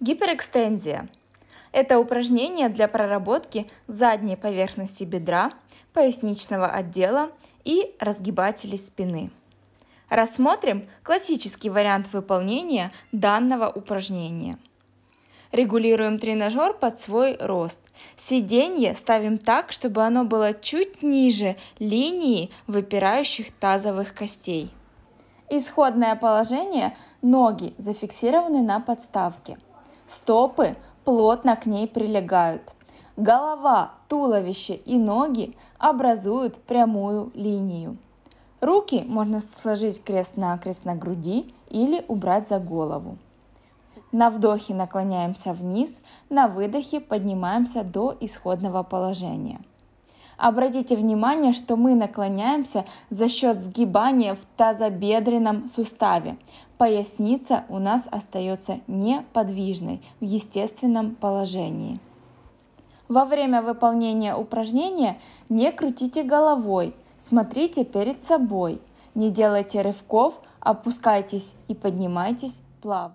Гиперэкстензия. Это упражнение для проработки задней поверхности бедра, поясничного отдела и разгибателей спины. Рассмотрим классический вариант выполнения данного упражнения. Регулируем тренажер под свой рост. Сиденье ставим так, чтобы оно было чуть ниже линии выпирающих тазовых костей. Исходное положение – ноги зафиксированы на подставке – Стопы плотно к ней прилегают. Голова, туловище и ноги образуют прямую линию. Руки можно сложить крест-накрест на груди или убрать за голову. На вдохе наклоняемся вниз, на выдохе поднимаемся до исходного положения – Обратите внимание, что мы наклоняемся за счет сгибания в тазобедренном суставе. Поясница у нас остается неподвижной в естественном положении. Во время выполнения упражнения не крутите головой, смотрите перед собой, не делайте рывков, опускайтесь и поднимайтесь плавно.